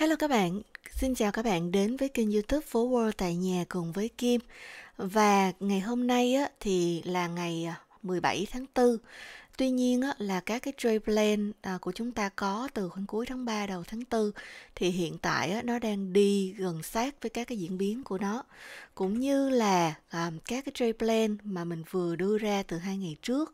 Hello các bạn, xin chào các bạn đến với kênh youtube Phố World tại nhà cùng với Kim Và ngày hôm nay á, thì là ngày 17 à, tháng 4 Tuy nhiên á, là các cái trade plan à, của chúng ta có từ khoảng cuối tháng 3 đầu tháng 4 Thì hiện tại á, nó đang đi gần sát với các cái diễn biến của nó cũng như là um, các cái trade plan mà mình vừa đưa ra từ hai ngày trước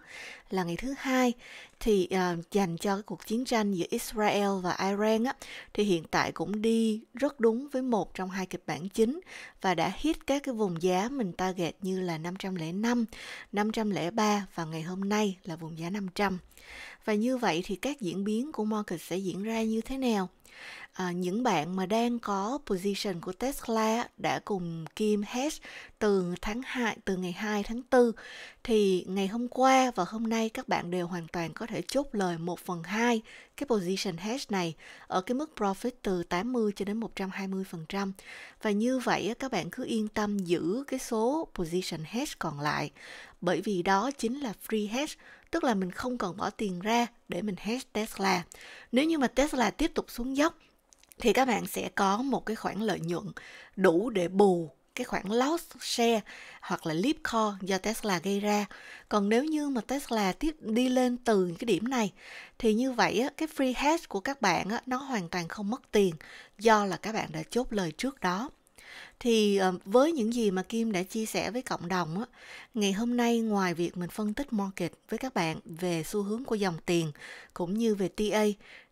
là ngày thứ hai thì uh, dành cho cái cuộc chiến tranh giữa Israel và Iran á, thì hiện tại cũng đi rất đúng với một trong hai kịch bản chính và đã hit các cái vùng giá mình target như là 505, 503 và ngày hôm nay là vùng giá 500. Và như vậy thì các diễn biến của market sẽ diễn ra như thế nào? à, những bạn mà đang có position của Tesla đã cùng Kim hedge từ tháng 2 từ ngày 2 tháng 4 thì ngày hôm qua và hôm nay các bạn đều hoàn toàn có thể chốt lời 1 phần 2 cái position hedge này ở cái mức profit từ 80 cho đến 120% và như vậy các bạn cứ yên tâm giữ cái số position hedge còn lại bởi vì đó chính là free hedge tức là mình không cần bỏ tiền ra để mình hedge Tesla. Nếu như mà Tesla tiếp tục xuống dốc thì các bạn sẽ có một cái khoản lợi nhuận đủ để bù cái khoản loss share hoặc là leap call do Tesla gây ra. Còn nếu như mà Tesla tiếp đi lên từ cái điểm này thì như vậy á, cái free hedge của các bạn á, nó hoàn toàn không mất tiền do là các bạn đã chốt lời trước đó thì ờ, với những gì mà Kim đã chia sẻ với cộng đồng á, ngày hôm nay ngoài việc mình phân tích market với các bạn về xu hướng của dòng tiền cũng như về TA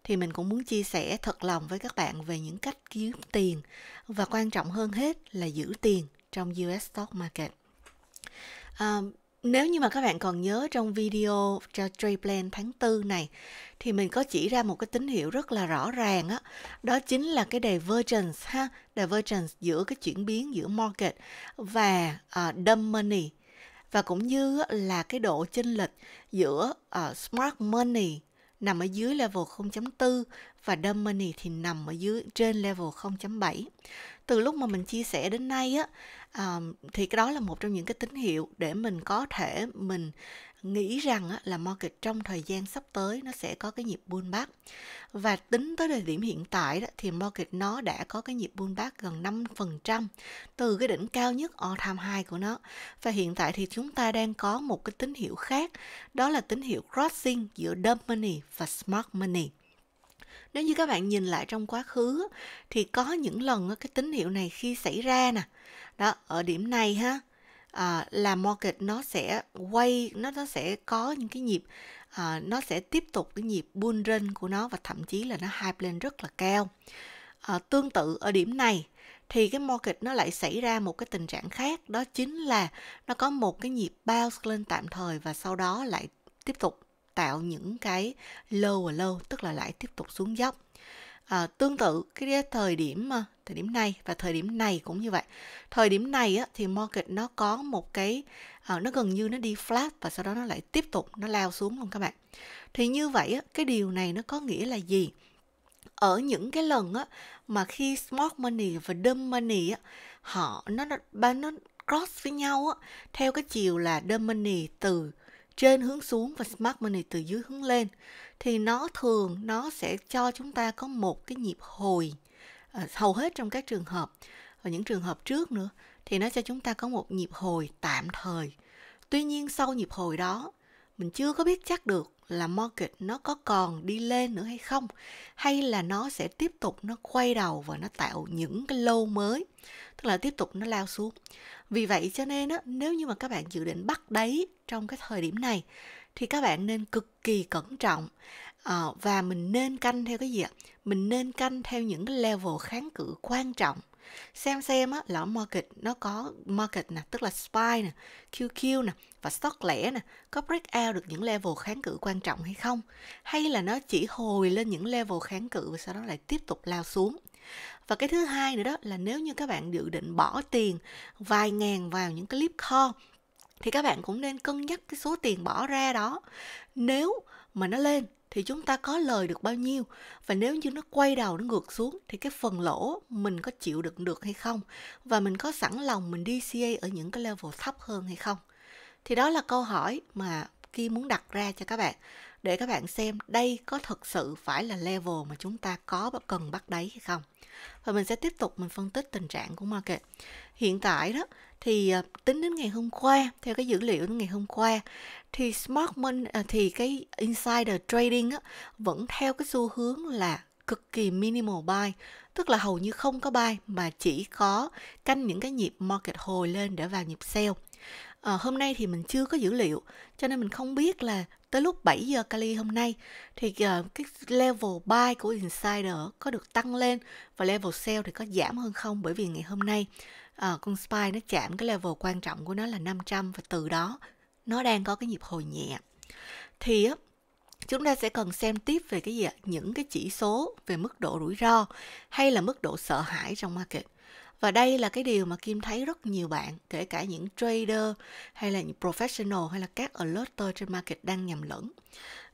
thì mình cũng muốn chia sẻ thật lòng với các bạn về những cách kiếm tiền và quan trọng hơn hết là giữ tiền trong US stock market. À, nếu như mà các bạn còn nhớ trong video cho Trade Plan tháng 4 này thì mình có chỉ ra một cái tín hiệu rất là rõ ràng á, đó. chính là cái divergence ha, divergence giữa cái chuyển biến giữa market và uh, dumb money và cũng như là cái độ chênh lệch giữa uh, smart money nằm ở dưới level 0.4 và dumb money thì nằm ở dưới trên level 0.7 từ lúc mà mình chia sẻ đến nay á à, thì cái đó là một trong những cái tín hiệu để mình có thể mình nghĩ rằng á, là market trong thời gian sắp tới nó sẽ có cái nhịp bullback và tính tới thời điểm hiện tại đó, thì market nó đã có cái nhịp bullback gần 5% từ cái đỉnh cao nhất all time high của nó và hiện tại thì chúng ta đang có một cái tín hiệu khác đó là tín hiệu crossing giữa dumb money và smart money nếu như các bạn nhìn lại trong quá khứ thì có những lần cái tín hiệu này khi xảy ra nè đó ở điểm này ha à, là market nó sẽ quay nó nó sẽ có những cái nhịp à, nó sẽ tiếp tục cái nhịp bull run của nó và thậm chí là nó hype lên rất là cao à, tương tự ở điểm này thì cái market nó lại xảy ra một cái tình trạng khác đó chính là nó có một cái nhịp bounce lên tạm thời và sau đó lại tiếp tục tạo những cái low và low tức là lại tiếp tục xuống dốc à, tương tự cái thời điểm à, thời điểm này và thời điểm này cũng như vậy thời điểm này á, thì market nó có một cái à, nó gần như nó đi flat và sau đó nó lại tiếp tục nó lao xuống luôn các bạn thì như vậy á, cái điều này nó có nghĩa là gì ở những cái lần á, mà khi smart money và dumb money á, họ nó nó nó cross với nhau á, theo cái chiều là dumb money từ trên hướng xuống và smart money từ dưới hướng lên thì nó thường nó sẽ cho chúng ta có một cái nhịp hồi à, hầu hết trong các trường hợp và những trường hợp trước nữa thì nó cho chúng ta có một nhịp hồi tạm thời tuy nhiên sau nhịp hồi đó mình chưa có biết chắc được là market nó có còn đi lên nữa hay không hay là nó sẽ tiếp tục nó quay đầu và nó tạo những cái lô mới tức là tiếp tục nó lao xuống vì vậy cho nên á, nếu như mà các bạn dự định bắt đáy trong cái thời điểm này thì các bạn nên cực kỳ cẩn trọng à, và mình nên canh theo cái gì ạ mình nên canh theo những cái level kháng cự quan trọng xem xem á, là market nó có market nè tức là spy nè qq nè và stock lẻ nè có break out được những level kháng cự quan trọng hay không hay là nó chỉ hồi lên những level kháng cự và sau đó lại tiếp tục lao xuống và cái thứ hai nữa đó là nếu như các bạn dự định bỏ tiền vài ngàn vào những cái clip kho thì các bạn cũng nên cân nhắc cái số tiền bỏ ra đó nếu mà nó lên thì chúng ta có lời được bao nhiêu và nếu như nó quay đầu nó ngược xuống thì cái phần lỗ mình có chịu đựng được hay không và mình có sẵn lòng mình đi ca ở những cái level thấp hơn hay không thì đó là câu hỏi mà Kim muốn đặt ra cho các bạn để các bạn xem đây có thực sự phải là level mà chúng ta có cần bắt đáy hay không. Và mình sẽ tiếp tục mình phân tích tình trạng của market. Hiện tại đó thì ờ, tính đến ngày hôm qua theo cái dữ liệu đến ngày hôm qua thì smart money ờ, thì cái insider trading á, vẫn theo cái xu hướng là cực kỳ minimal buy tức là hầu như không có buy mà chỉ có canh những cái nhịp market hồi lên để vào nhịp sell à, hôm nay thì mình chưa có dữ liệu cho nên mình không biết là tới lúc 7 giờ kali hôm nay thì uh, cái level buy của insider có được tăng lên và level sell thì có giảm hơn không bởi vì ngày hôm nay uh, con spy nó chạm cái level quan trọng của nó là 500 và từ đó nó đang có cái nhịp hồi nhẹ thì uh, chúng ta sẽ cần xem tiếp về cái gì ạ những cái chỉ số về mức độ rủi ro hay là mức độ sợ hãi trong market và đây là cái điều mà kim thấy rất nhiều bạn kể cả những trader hay là những professional hay là các alerter trên market đang nhầm lẫn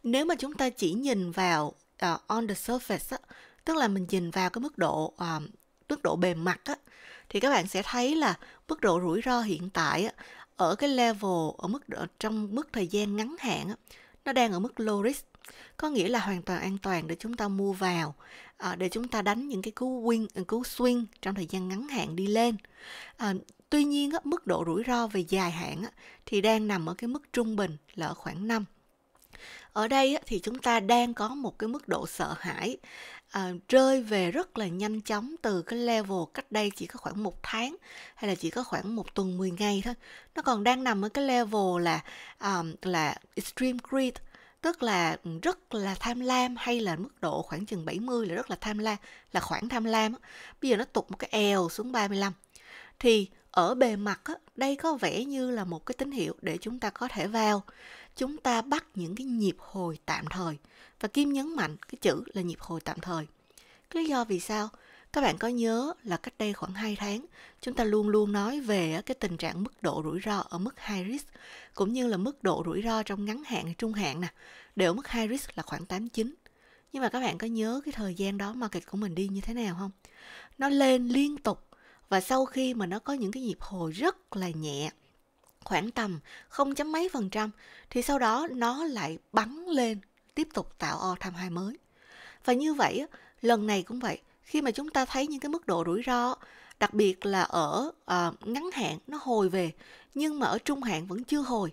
nếu mà chúng ta chỉ nhìn vào uh, on the surface á, tức là mình nhìn vào cái mức độ uh, mức độ bề mặt á, thì các bạn sẽ thấy là mức độ rủi ro hiện tại á, ở cái level ở mức độ trong mức thời gian ngắn hạn á, nó đang ở mức low risk có nghĩa là hoàn toàn an toàn để chúng ta mua vào à, để chúng ta đánh những cái cú win ờ, cú swing trong thời gian ngắn hạn đi lên à, tuy nhiên á, mức độ rủi ro về dài hạn á, thì đang nằm ở cái mức trung bình là ở khoảng 5 ở đây á, thì chúng ta đang có một cái mức độ sợ hãi à, rơi về rất là nhanh chóng từ cái level cách đây chỉ có khoảng một tháng hay là chỉ có khoảng một tuần 10 ngày thôi nó còn đang nằm ở cái level là um, là extreme greed tức là rất là tham lam hay là mức độ khoảng chừng 70 là rất là tham lam là khoảng tham lam bây giờ nó tụt một cái eo xuống 35 thì ở bề mặt đây có vẻ như là một cái tín hiệu để chúng ta có thể vào chúng ta bắt những cái nhịp hồi tạm thời và kim nhấn mạnh cái chữ là nhịp hồi tạm thời cái lý do vì sao các bạn có nhớ là cách đây khoảng 2 tháng, chúng ta luôn luôn nói về cái tình trạng mức độ rủi ro ở mức high risk, cũng như là mức độ rủi ro trong ngắn hạn, hay trung hạn nè, đều ở mức high risk là khoảng 89. Nhưng mà các bạn có nhớ cái thời gian đó market của mình đi như thế nào không? Nó lên liên tục và sau khi mà nó có những cái nhịp hồi rất là nhẹ, khoảng tầm không chấm mấy phần trăm, thì sau đó nó lại bắn lên, tiếp tục tạo o tham hai mới. Và như vậy, lần này cũng vậy, khi mà chúng ta thấy những cái mức độ rủi ro đặc biệt là ở uh, ngắn hạn nó hồi về nhưng mà ở trung hạn vẫn chưa hồi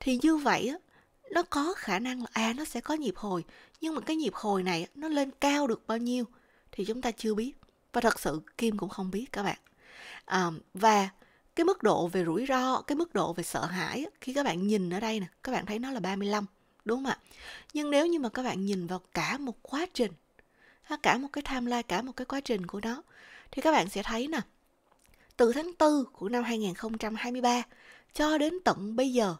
thì như vậy á, nó có khả năng là à nó sẽ có nhịp hồi nhưng mà cái nhịp hồi này nó lên cao được bao nhiêu thì chúng ta chưa biết và thật sự kim cũng không biết các bạn à, và cái mức độ về rủi ro cái mức độ về sợ hãi khi các bạn nhìn ở đây nè các bạn thấy nó là 35 đúng không ạ nhưng nếu như mà các bạn nhìn vào cả một quá trình cả một cái timeline cả một cái quá trình của nó thì các bạn sẽ thấy nè từ tháng 4 của năm 2023 cho đến tận bây giờ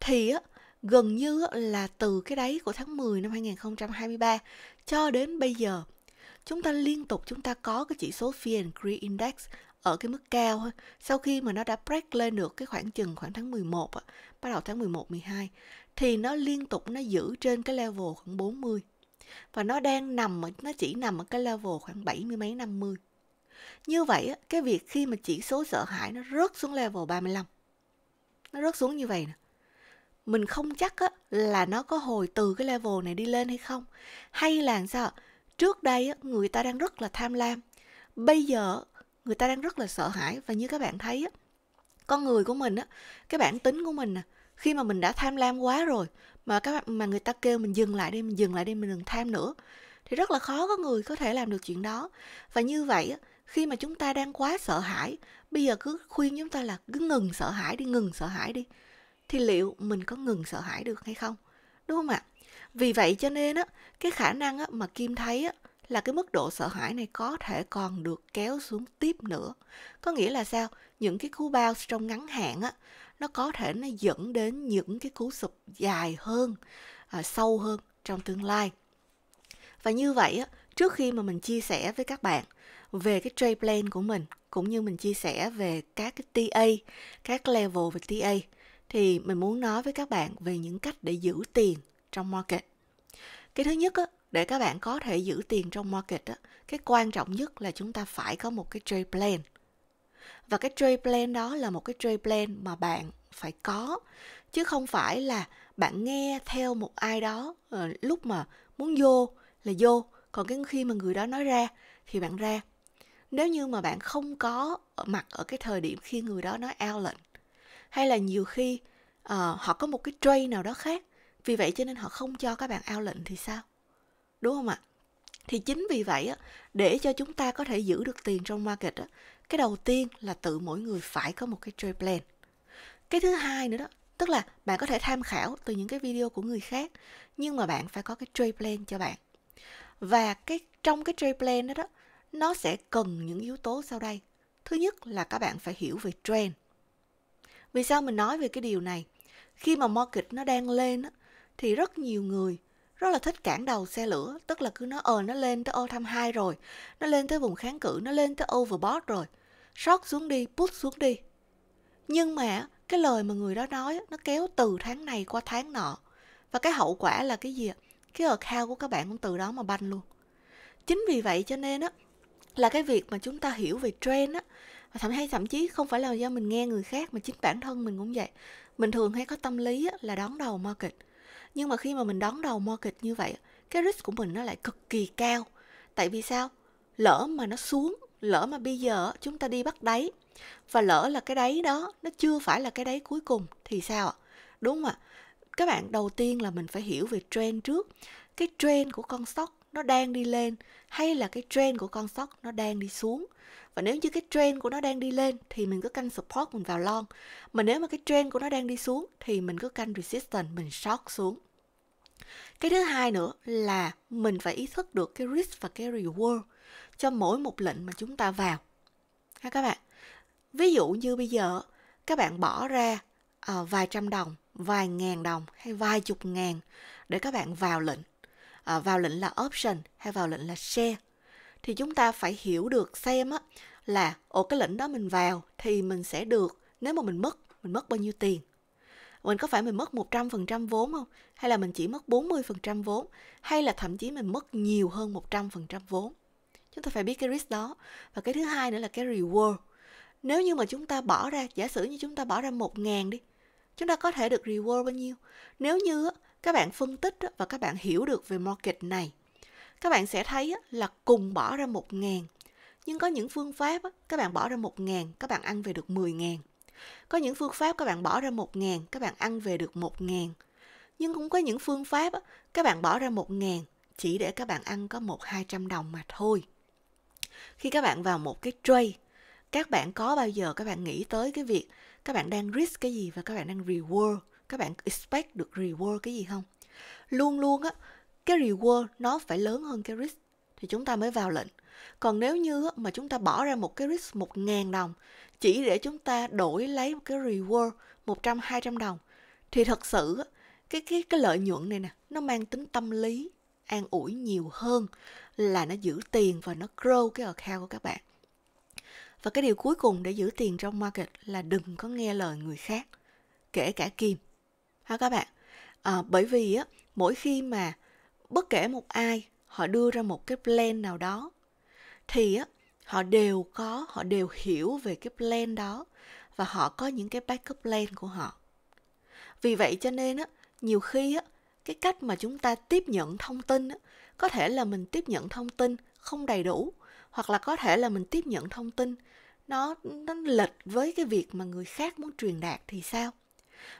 thì á, gần như là từ cái đáy của tháng 10 năm 2023 cho đến bây giờ chúng ta liên tục chúng ta có cái chỉ số Fear and Greed Index ở cái mức cao thôi. Sau khi mà nó đã break lên được cái khoảng chừng khoảng tháng 11 bắt đầu tháng 11 12 thì nó liên tục nó giữ trên cái level khoảng 40 và nó đang nằm ở, nó chỉ nằm ở cái level khoảng 70 mấy 50. Như vậy cái việc khi mà chỉ số sợ hãi nó rớt xuống level 35 nó rớt xuống như vậy nè mình không chắc á, là nó có hồi từ cái level này đi lên hay không hay là sao trước đây á, người ta đang rất là tham lam bây giờ người ta đang rất là sợ hãi và như các bạn thấy á, con người của mình á, cái bản tính của mình nè khi mà mình đã tham lam quá rồi mà các bạn mà người ta kêu mình dừng lại đi mình dừng lại đi mình đừng tham nữa thì rất là khó có người có thể làm được chuyện đó và như vậy khi mà chúng ta đang quá sợ hãi bây giờ cứ khuyên chúng ta là cứ ngừng sợ hãi đi ngừng sợ hãi đi thì liệu mình có ngừng sợ hãi được hay không đúng không ạ vì vậy cho nên á cái khả năng á, mà kim thấy á, là cái mức độ sợ hãi này có thể còn được kéo xuống tiếp nữa có nghĩa là sao những cái cú bao trong ngắn hạn á nó có thể nó dẫn đến những cái cú sụp dài hơn à, sâu hơn trong tương lai và như vậy á, trước khi mà mình chia sẻ với các bạn về cái trade plan của mình cũng như mình chia sẻ về các cái TA, các level về TA thì mình muốn nói với các bạn về những cách để giữ tiền trong market. Cái thứ nhất á, để các bạn có thể giữ tiền trong market á, cái quan trọng nhất là chúng ta phải có một cái trade plan và cái trade plan đó là một cái trade plan mà bạn phải có chứ không phải là bạn nghe theo một ai đó ờ, lúc mà muốn vô là vô còn cái khi mà người đó nói ra thì bạn ra nếu như mà bạn không có mặt ở cái thời điểm khi người đó nói ao lệnh hay là nhiều khi uh, họ có một cái trade nào đó khác vì vậy cho nên họ không cho các bạn ao lệnh thì sao đúng không ạ thì chính vì vậy để cho chúng ta có thể giữ được tiền trong market cái đầu tiên là tự mỗi người phải có một cái trade plan cái thứ hai nữa đó tức là bạn có thể tham khảo từ những cái video của người khác nhưng mà bạn phải có cái trade plan cho bạn và cái trong cái trade plan đó đó nó sẽ cần những yếu tố sau đây thứ nhất là các bạn phải hiểu về trend vì sao mình nói về cái điều này khi mà market nó đang lên á, thì rất nhiều người rất là thích cản đầu xe lửa tức là cứ nó ờ nó lên tới all time high rồi nó lên tới vùng kháng cự nó lên tới overbought rồi rót xuống đi bút xuống đi nhưng mà cái lời mà người đó nói nó kéo từ tháng này qua tháng nọ và cái hậu quả là cái gì cái account của các bạn cũng từ đó mà banh luôn chính vì vậy cho nên á là cái việc mà chúng ta hiểu về trend á và thậm hay thậm chí không phải là do mình nghe người khác mà chính bản thân mình cũng vậy mình thường hay có tâm lý á, là đón đầu market nhưng mà khi mà mình đón đầu market như vậy cái risk của mình nó lại cực kỳ cao tại vì sao lỡ mà nó xuống lỡ mà bây giờ chúng ta đi bắt đáy và lỡ là cái đáy đó nó chưa phải là cái đáy cuối cùng thì sao ạ đúng không ạ các bạn đầu tiên là mình phải hiểu về trend trước cái trend của con sóc nó đang đi lên hay là cái trend của con sóc nó đang đi xuống và nếu như cái trend của nó đang đi lên thì mình cứ canh support mình vào lon, mà nếu mà cái trend của nó đang đi xuống thì mình cứ canh resistance mình short xuống cái thứ hai nữa là mình phải ý thức được cái risk và cái reward cho mỗi một lệnh mà chúng ta vào ha các bạn ví dụ như bây giờ các bạn bỏ ra à, vài trăm đồng vài ngàn đồng hay vài chục ngàn để các bạn vào lệnh à, vào lệnh là option hay vào lệnh là share thì chúng ta phải hiểu được xem á là ồ cái lệnh đó mình vào thì mình sẽ được nếu mà mình mất mình mất bao nhiêu tiền mình có phải mình mất 100% vốn không? Hay là mình chỉ mất 40% vốn? Hay là thậm chí mình mất nhiều hơn 100% vốn? chúng ta phải biết cái risk đó và cái thứ hai nữa là cái reward nếu như mà chúng ta bỏ ra giả sử như chúng ta bỏ ra một ngàn đi chúng ta có thể được reward bao nhiêu nếu như các bạn phân tích và các bạn hiểu được về market này các bạn sẽ thấy là cùng bỏ ra một ngàn nhưng có những phương pháp các bạn bỏ ra một ngàn các bạn ăn về được mười ngàn có những phương pháp các bạn bỏ ra một ngàn các bạn ăn về được một ngàn nhưng cũng có những phương pháp các bạn bỏ ra một ngàn chỉ để các bạn ăn có một hai trăm đồng mà thôi khi các bạn vào một cái trade các bạn có bao giờ các bạn nghĩ tới cái việc các bạn đang risk cái gì và các bạn đang reward các bạn expect được reward cái gì không luôn luôn á cái reward nó phải lớn hơn cái risk thì chúng ta mới vào lệnh còn nếu như mà chúng ta bỏ ra một cái risk 1.000 đồng chỉ để chúng ta đổi lấy một cái reward 100 200 đồng thì thật sự cái cái cái lợi nhuận này nè nó mang tính tâm lý an ủi nhiều hơn là nó giữ tiền và nó grow cái account của các bạn và cái điều cuối cùng để giữ tiền trong market là đừng có nghe lời người khác kể cả kim ha các bạn à, bởi vì á mỗi khi mà bất kể một ai họ đưa ra một cái plan nào đó thì á họ đều có họ đều hiểu về cái plan đó và họ có những cái backup plan của họ vì vậy cho nên á nhiều khi á cái cách mà chúng ta tiếp nhận thông tin có thể là mình tiếp nhận thông tin không đầy đủ hoặc là có thể là mình tiếp nhận thông tin nó nó lệch với cái việc mà người khác muốn truyền đạt thì sao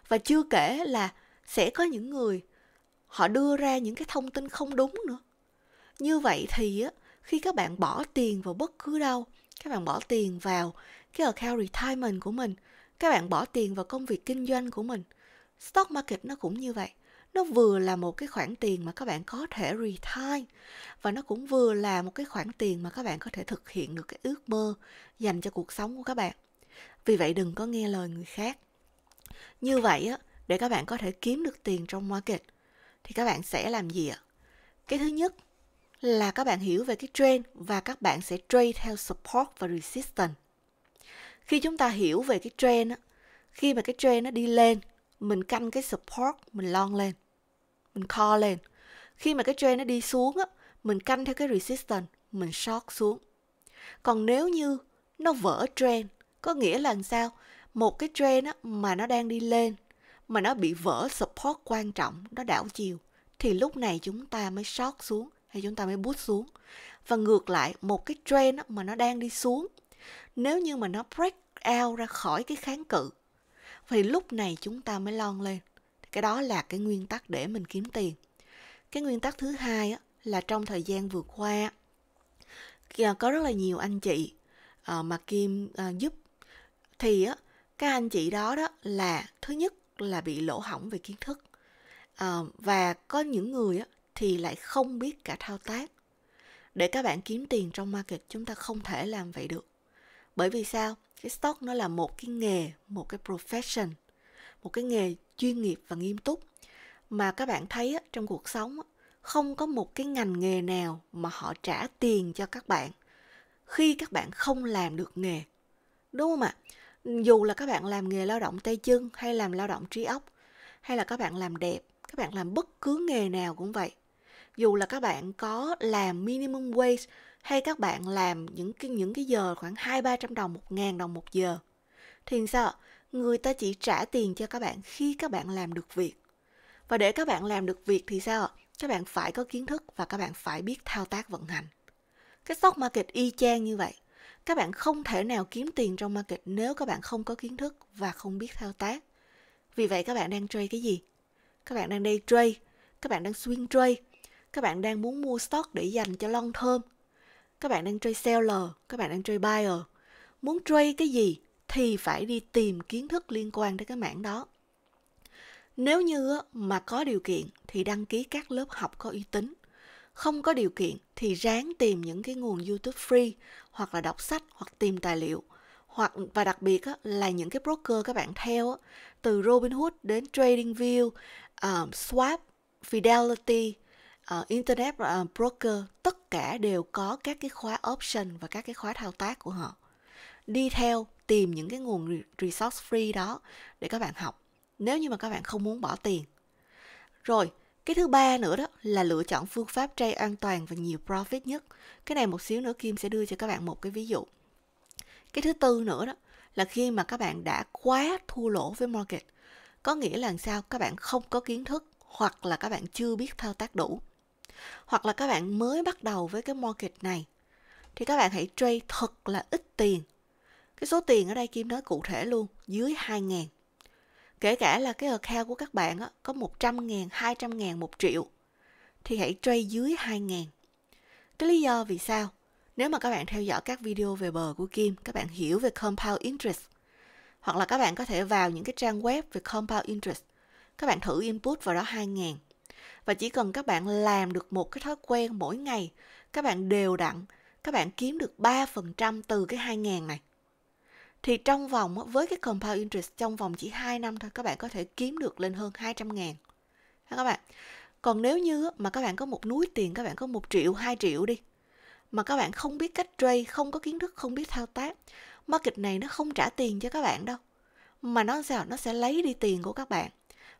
và chưa kể là sẽ có những người họ đưa ra những cái thông tin không đúng nữa như vậy thì á, khi các bạn bỏ tiền vào bất cứ đâu các bạn bỏ tiền vào cái account retirement của mình các bạn bỏ tiền vào công việc kinh doanh của mình stock market nó cũng như vậy nó vừa là một cái khoản tiền mà các bạn có thể retire và nó cũng vừa là một cái khoản tiền mà các bạn có thể thực hiện được cái ước mơ dành cho cuộc sống của các bạn vì vậy đừng có nghe lời người khác như vậy á để các bạn có thể kiếm được tiền trong market thì các bạn sẽ làm gì ạ cái thứ nhất là các bạn hiểu về cái trend và các bạn sẽ trade theo support và resistance khi chúng ta hiểu về cái trend á khi mà cái trend nó đi lên mình canh cái support mình lon lên mình call lên khi mà cái trend nó đi xuống á mình canh theo cái resistance mình short xuống còn nếu như nó vỡ trend có nghĩa là làm sao một cái trend á, mà nó đang đi lên mà nó bị vỡ support quan trọng nó đảo chiều thì lúc này chúng ta mới short xuống hay chúng ta mới bút xuống và ngược lại một cái trend á, mà nó đang đi xuống nếu như mà nó break out ra khỏi cái kháng cự thì lúc này chúng ta mới lon lên cái đó là cái nguyên tắc để mình kiếm tiền cái nguyên tắc thứ hai là trong thời gian vừa qua có rất là nhiều anh chị ờ, mà kim ờ, giúp thì á các anh chị đó đó là thứ nhất là bị lỗ hỏng về kiến thức ờ, và có những người thì lại không biết cả thao tác để các bạn kiếm tiền trong market chúng ta không thể làm vậy được bởi vì sao cái stock nó là một cái nghề một cái profession một cái nghề chuyên nghiệp và nghiêm túc mà các bạn thấy trong cuộc sống không có một cái ngành nghề nào mà họ trả tiền cho các bạn khi các bạn không làm được nghề đúng không ạ dù là các bạn làm nghề lao động tay chân hay làm lao động trí óc hay là các bạn làm đẹp các bạn làm bất cứ nghề nào cũng vậy dù là các bạn có làm minimum wage hay các bạn làm những cái những cái giờ khoảng hai ba trăm đồng một ngàn đồng một giờ thì sao người ta chỉ trả tiền cho các bạn khi các bạn làm được việc và để các bạn làm được việc thì sao các bạn phải có kiến thức và các bạn phải biết thao tác vận hành cái stock market y chang như vậy các bạn không thể nào kiếm tiền trong market nếu các bạn không có kiến thức và không biết thao tác vì vậy các bạn đang trade cái gì các bạn đang day trade các bạn đang swing trade các bạn đang muốn mua stock để dành cho long thơm các bạn đang trade seller các bạn đang chơi buyer muốn trade cái gì thì phải đi tìm kiến thức liên quan đến cái mảng đó nếu như mà có điều kiện thì đăng ký các lớp học có uy tín không có điều kiện thì ráng tìm những cái nguồn youtube free hoặc là đọc sách hoặc tìm tài liệu hoặc và đặc biệt là những cái broker các bạn theo từ Robinhood đến TradingView, ờ, Swap, Fidelity, ờ, Internet ờ, Broker tất cả đều có các cái khóa option và các cái khóa thao tác của họ. Đi theo tìm những cái nguồn resource free đó để các bạn học nếu như mà các bạn không muốn bỏ tiền rồi cái thứ ba nữa đó là lựa chọn phương pháp trade an toàn và nhiều profit nhất cái này một xíu nữa kim sẽ đưa cho các bạn một cái ví dụ cái thứ tư nữa đó là khi mà các bạn đã quá thua lỗ với market có nghĩa là sao các bạn không có kiến thức hoặc là các bạn chưa biết thao tác đủ hoặc là các bạn mới bắt đầu với cái market này thì các bạn hãy trade thật là ít tiền cái số tiền ở đây Kim nói cụ thể luôn, dưới 2 ngàn. Kể cả là cái account của các bạn á, có 100 ngàn, 200 ngàn, 1 triệu, thì hãy trade dưới 2 ngàn. Cái lý do vì sao? Nếu mà các bạn theo dõi các video về bờ của Kim, các bạn hiểu về compound interest, hoặc là các bạn có thể vào những cái trang web về compound interest, các bạn thử input vào đó 2 ngàn. Và chỉ cần các bạn làm được một cái thói quen mỗi ngày, các bạn đều đặn, các bạn kiếm được 3% từ cái 2 ngàn này thì trong vòng với cái compound interest trong vòng chỉ 2 năm thôi các bạn có thể kiếm được lên hơn 200 ngàn các bạn còn nếu như mà các bạn có một núi tiền các bạn có một triệu 2 triệu đi mà các bạn không biết cách trade không có kiến thức không biết thao tác market này nó không trả tiền cho các bạn đâu mà nó sao nó sẽ lấy đi tiền của các bạn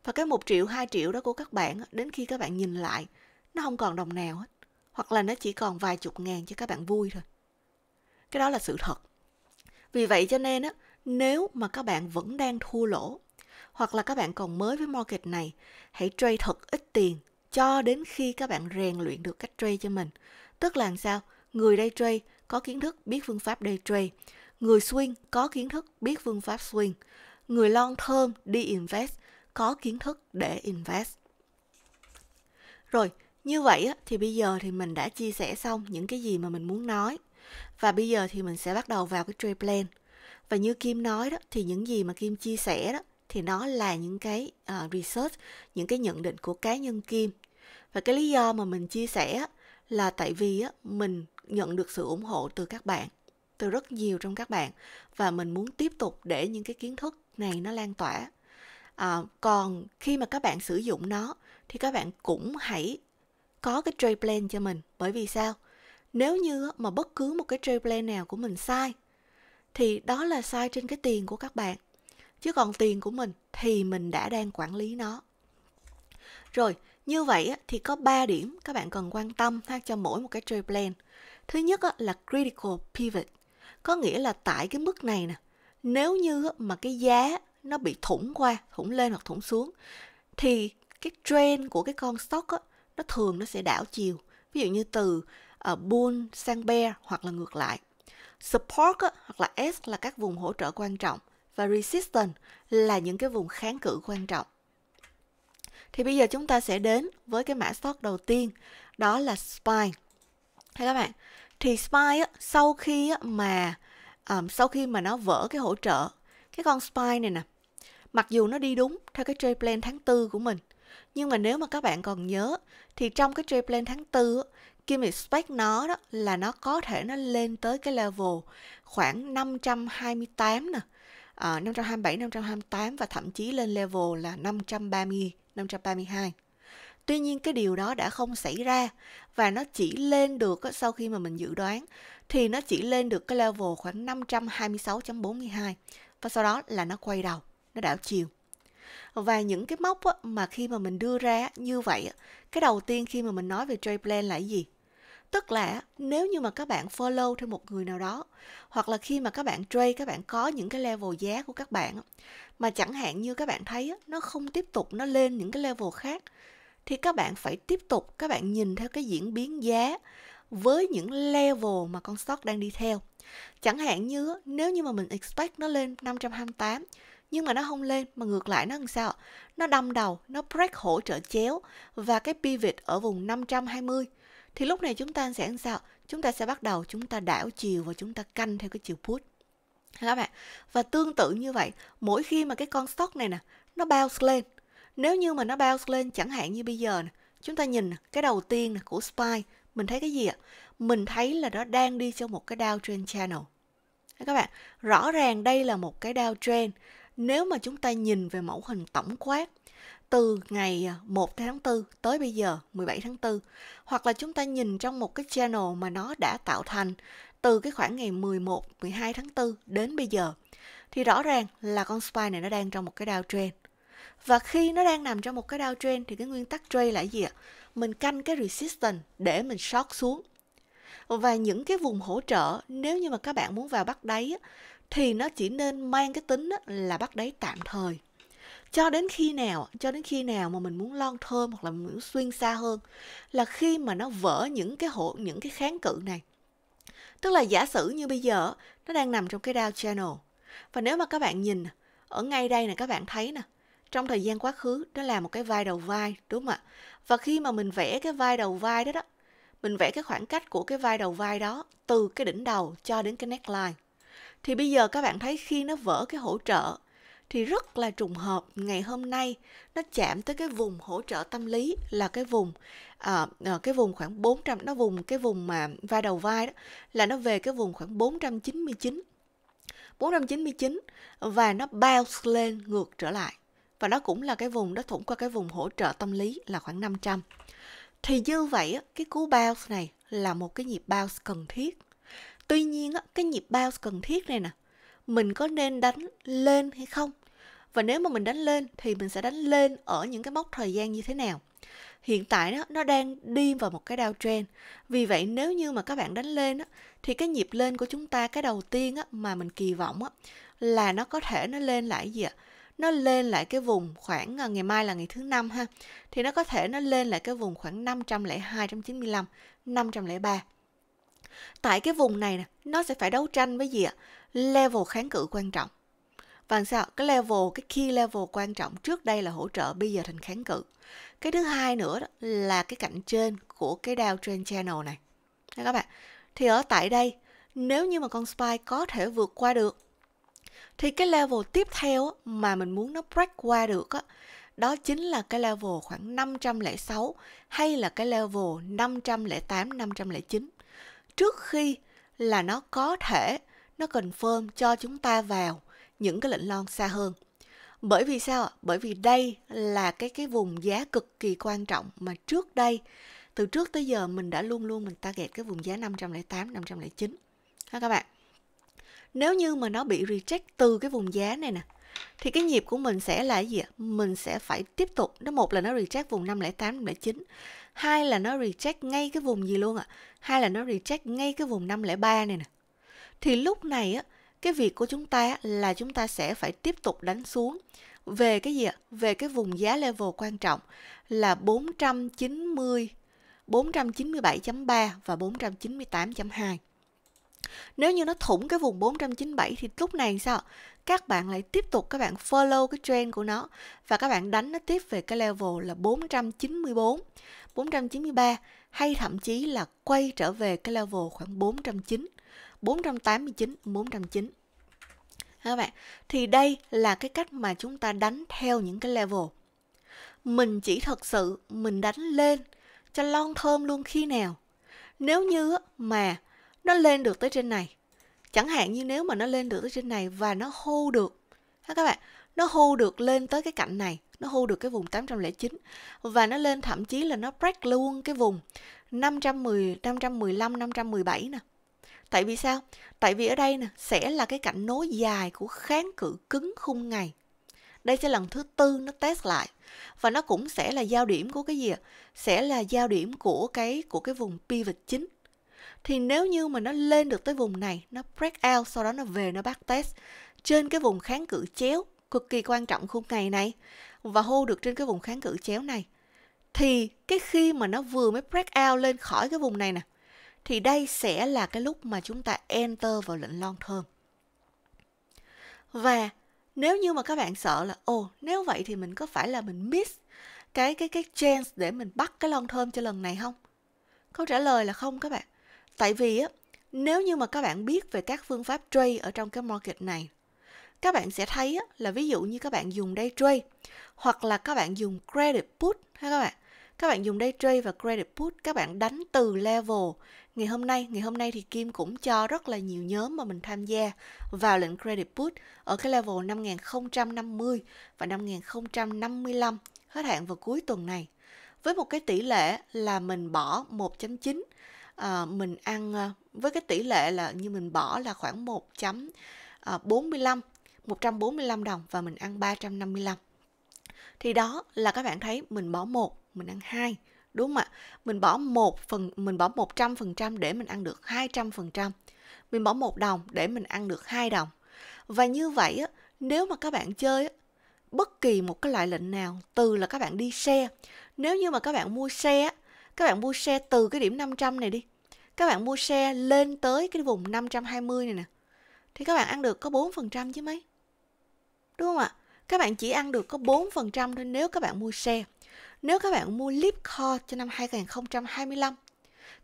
và cái một triệu 2 triệu đó của các bạn đến khi các bạn nhìn lại nó không còn đồng nào hết hoặc là nó chỉ còn vài chục ngàn cho các bạn vui thôi cái đó là sự thật vì vậy cho nên á, nếu mà các bạn vẫn đang thua lỗ hoặc là các bạn còn mới với market này, hãy trade thật ít tiền cho đến khi các bạn rèn luyện được cách trade cho mình. Tức là làm sao? Người day trade có kiến thức biết phương pháp day trade. Người swing có kiến thức biết phương pháp swing. Người long term đi invest có kiến thức để invest. Rồi, như vậy thì bây giờ thì mình đã chia sẻ xong những cái gì mà mình muốn nói. Và bây giờ thì mình sẽ bắt đầu vào cái tree plan. Và như Kim nói đó thì những gì mà Kim chia sẻ đó thì nó là những cái uh, research, những cái nhận định của cá nhân Kim. Và cái lý do mà mình chia sẻ là tại vì á, mình nhận được sự ủng hộ từ các bạn, từ rất nhiều trong các bạn và mình muốn tiếp tục để những cái kiến thức này nó lan tỏa. À, còn khi mà các bạn sử dụng nó thì các bạn cũng hãy có cái trade plan cho mình bởi vì sao nếu như mà bất cứ một cái trade plan nào của mình sai thì đó là sai trên cái tiền của các bạn chứ còn tiền của mình thì mình đã đang quản lý nó rồi như vậy thì có 3 điểm các bạn cần quan tâm ha cho mỗi một cái trade plan thứ nhất là critical pivot có nghĩa là tại cái mức này nè nếu như mà cái giá nó bị thủng qua thủng lên hoặc thủng xuống thì cái trend của cái con stock á, nó thường nó sẽ đảo chiều ví dụ như từ uh, bull sang bear hoặc là ngược lại. Support hoặc là S là các vùng hỗ trợ quan trọng và resistance là những cái vùng kháng cự quan trọng. Thì bây giờ chúng ta sẽ đến với cái mã stock đầu tiên, đó là spine. Thấy các bạn, thì spine á, sau khi á, mà um, sau khi mà nó vỡ cái hỗ trợ, cái con spine này nè, mặc dù nó đi đúng theo cái trade plan tháng 4 của mình, nhưng mà nếu mà các bạn còn nhớ thì trong cái trade plan tháng 4 Kim expect nó đó là nó có thể nó lên tới cái level khoảng 528 nè. À, 527, 528 và thậm chí lên level là 530, 532. Tuy nhiên cái điều đó đã không xảy ra và nó chỉ lên được sau khi mà mình dự đoán thì nó chỉ lên được cái level khoảng 526.42 và sau đó là nó quay đầu, nó đảo chiều. Và những cái mốc mà khi mà mình đưa ra như vậy, cái đầu tiên khi mà mình nói về trade plan là cái gì? tức là nếu như mà các bạn follow theo một người nào đó hoặc là khi mà các bạn trade các bạn có những cái level giá của các bạn mà chẳng hạn như các bạn thấy nó không tiếp tục nó lên những cái level khác thì các bạn phải tiếp tục các bạn nhìn theo cái diễn biến giá với những level mà con stock đang đi theo. Chẳng hạn như nếu như mà mình expect nó lên 528 nhưng mà nó không lên mà ngược lại nó làm sao? Nó đâm đầu, nó break hỗ trợ chéo và cái pivot ở vùng 520 thì lúc này chúng ta sẽ làm sao chúng ta sẽ bắt đầu chúng ta đảo chiều và chúng ta canh theo cái chiều put các bạn và tương tự như vậy mỗi khi mà cái con stock này nè nó bounce lên nếu như mà nó bounce lên chẳng hạn như bây giờ nè, chúng ta nhìn cái đầu tiên nè của spy mình thấy cái gì ạ mình thấy là nó đang đi cho một cái downtrend channel các bạn rõ ràng đây là một cái downtrend nếu mà chúng ta nhìn về mẫu hình tổng quát từ ngày 1 à, tháng 4 tới bây giờ 17 tháng 4 hoặc là chúng ta nhìn trong một cái channel mà nó đã tạo thành từ cái khoảng ngày 11 12 tháng 4 đến bây giờ thì rõ ràng là con spy này nó đang trong một cái downtrend. Và khi nó đang nằm trong một cái downtrend thì cái nguyên tắc trade là gì ạ? Mình canh cái resistance để mình short xuống. Và những cái vùng hỗ trợ nếu như mà các bạn muốn vào bắt đáy thì nó chỉ nên mang cái tính là bắt đáy tạm thời cho đến khi nào cho đến khi nào mà mình muốn lon thơm hoặc là muốn xuyên xa hơn là khi mà nó vỡ những cái hộ những cái kháng cự này tức là giả sử như bây giờ nó đang nằm trong cái down channel và nếu mà các bạn nhìn ở ngay đây này, các bạn thấy nè trong thời gian quá khứ đó là một cái vai đầu vai đúng không ạ và khi mà mình vẽ cái vai đầu vai đó đó mình vẽ cái khoảng cách của cái vai đầu vai đó từ cái đỉnh đầu cho đến cái neckline thì bây giờ các bạn thấy khi nó vỡ cái hỗ trợ thì rất là trùng hợp ngày hôm nay nó chạm tới cái vùng hỗ trợ tâm lý là cái vùng à, à cái vùng khoảng 400 nó vùng cái vùng mà vai đầu vai đó là nó về cái vùng khoảng 499 499 và nó bounce lên ngược trở lại và nó cũng là cái vùng nó thủng qua cái vùng hỗ trợ tâm lý là khoảng 500 thì như vậy cái cú bounce này là một cái nhịp bounce cần thiết tuy nhiên cái nhịp bounce cần thiết này nè mình có nên đánh lên hay không và nếu mà mình đánh lên thì mình sẽ đánh lên ở những cái mốc thời gian như thế nào hiện tại nó nó đang đi vào một cái downtrend vì vậy nếu như mà các bạn đánh lên thì cái nhịp lên của chúng ta cái đầu tiên mà mình kỳ vọng là nó có thể nó lên lại gì ạ nó lên lại cái vùng khoảng à, ngày mai là ngày thứ năm ha thì nó có thể nó lên lại cái vùng khoảng 502 195 503 tại cái vùng này nó sẽ phải đấu tranh với gì ạ level kháng cự quan trọng và sao cái level cái key level quan trọng trước đây là hỗ trợ bây giờ thành kháng cự cái thứ hai nữa đó là cái cạnh trên của cái Dow Trend Channel này Đấy các bạn thì ở tại đây nếu như mà con spy có thể vượt qua được thì cái level tiếp theo mà mình muốn nó break qua được đó, đó chính là cái level khoảng 506 hay là cái level 508 509 trước khi là nó có thể nó confirm cho chúng ta vào những cái lệnh lon xa hơn bởi vì sao bởi vì đây là cái cái vùng giá cực kỳ quan trọng mà trước đây từ trước tới giờ mình đã luôn luôn mình ta target cái vùng giá 508 509 ha các bạn nếu như mà nó bị reject từ cái vùng giá này nè thì cái nhịp của mình sẽ là gì ạ? Mình sẽ phải tiếp tục, nó một là nó reject vùng 508, 509, hai là nó reject ngay cái vùng gì luôn ạ? Hai là nó reject ngay cái vùng 503 này nè. Thì lúc này á cái việc của chúng ta là chúng ta sẽ phải tiếp tục đánh xuống về cái gì ạ? Về cái vùng giá level quan trọng là 490 497.3 và 498.2. Nếu như nó thủng cái vùng 497 thì lúc này sao? Các bạn lại tiếp tục các bạn follow cái trend của nó và các bạn đánh nó tiếp về cái level là 494, 493 hay thậm chí là quay trở về cái level khoảng 490 489 409 các bạn thì đây là cái cách mà chúng ta đánh theo những cái level mình chỉ thật sự mình đánh lên cho lon thơm luôn khi nào nếu như mà nó lên được tới trên này chẳng hạn như nếu mà nó lên được tới trên này và nó hô được các bạn nó hô được lên tới cái cạnh này nó hô được cái vùng 809 và nó lên thậm chí là nó break luôn cái vùng 510 515 517 nè Tại vì sao? Tại vì ở đây nè, sẽ là cái cạnh nối dài của kháng cự cứng khung ngày. Đây sẽ lần thứ tư nó test lại và nó cũng sẽ là giao điểm của cái gì ạ? Sẽ là giao điểm của cái của cái vùng pivot chính. Thì nếu như mà nó lên được tới vùng này, nó break out sau đó nó về nó bắt test trên cái vùng kháng cự chéo cực kỳ quan trọng khung ngày này và hô được trên cái vùng kháng cự chéo này thì cái khi mà nó vừa mới break out lên khỏi cái vùng này nè thì đây sẽ là cái lúc mà chúng ta enter vào lệnh long term. Và nếu như mà các bạn sợ là ồ nếu vậy thì mình có phải là mình miss cái cái cái chance để mình bắt cái long term cho lần này không? Câu trả lời là không các bạn. Tại vì á nếu như mà các bạn biết về các phương pháp trade ở trong cái market này các bạn sẽ thấy á, là ví dụ như các bạn dùng day trade hoặc là các bạn dùng credit put ha các bạn các bạn dùng day trade và credit put các bạn đánh từ level ngày hôm nay ngày hôm nay thì Kim cũng cho rất là nhiều nhóm mà mình tham gia vào lệnh credit put ở cái level 5050 và 5055 hết hạn vào cuối tuần này với một cái tỷ lệ là mình bỏ 1.9 à, ờ, mình ăn ờ, với cái tỷ lệ là như mình bỏ là khoảng 1.45 145 đồng và mình ăn 355 thì đó là các bạn thấy mình bỏ một mình ăn hai đúng không ạ mình bỏ một phần mình bỏ một trăm phần trăm để mình ăn được hai trăm phần trăm mình bỏ một đồng để mình ăn được hai đồng và như vậy á nếu mà các bạn chơi á, bất kỳ một cái loại lệnh nào từ là các bạn đi xe nếu như mà các bạn mua xe các bạn mua xe từ cái điểm 500 này đi các bạn mua xe lên tới cái vùng 520 này nè thì các bạn ăn được có 4% chứ mấy đúng không ạ các bạn chỉ ăn được có 4% thôi nếu các bạn mua xe nếu các bạn mua Lipcore cho năm 2025